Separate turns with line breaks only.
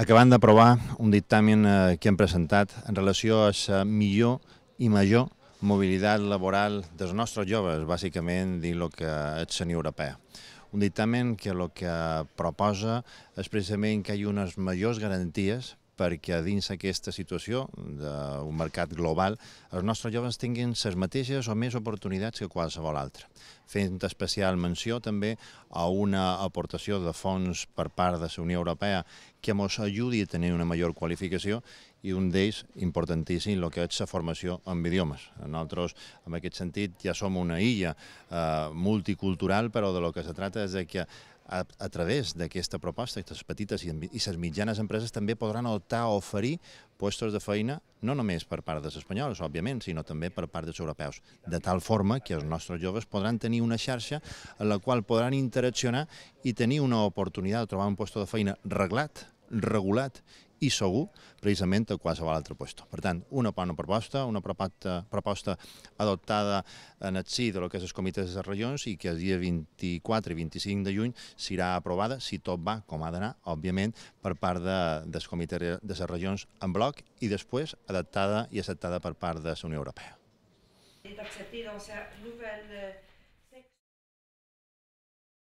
Acabant d'aprovar un dictamen eh, que hem presentat en relació a la millor i major mobilitat laboral dels nostres joves, bàsicament dins el que és la Unió Europea. Un dictamen que el que proposa és precisament que hi hagi unes majors garanties perquè dins aquesta situació d'un mercat global els nostres joves tinguin les mateixes o més oportunitats que qualsevol altre. Fent especial menció també a una aportació de fons per part de la Unió Europea que ens ajudi a tenir una major qualificació i un d'ells importantíssim, el que és la formació en idiomes. Nosaltres, en aquest sentit, ja som una illa eh, multicultural, però de lo que es trata és de que a, través d'aquesta proposta, aquestes petites i, i les mitjanes empreses també podran optar a oferir puestos de feina no només per part dels espanyols, òbviament, sinó també per part dels europeus, de tal forma que els nostres joves podran tenir una xarxa en la qual podran interaccionar i tenir una oportunitat de trobar un lloc de feina reglat, regulat i segur precisament a qualsevol altre lloc. Per tant, una bona proposta, una proposta, proposta adoptada en el sí de lo que és el comitès de les regions i que el dia 24 i 25 de juny serà aprovada, si tot va com ha d'anar, òbviament, per part de, del comitè de les regions en bloc i després adaptada i acceptada per part de la Unió Europea. Et accepté dans sa nouvelle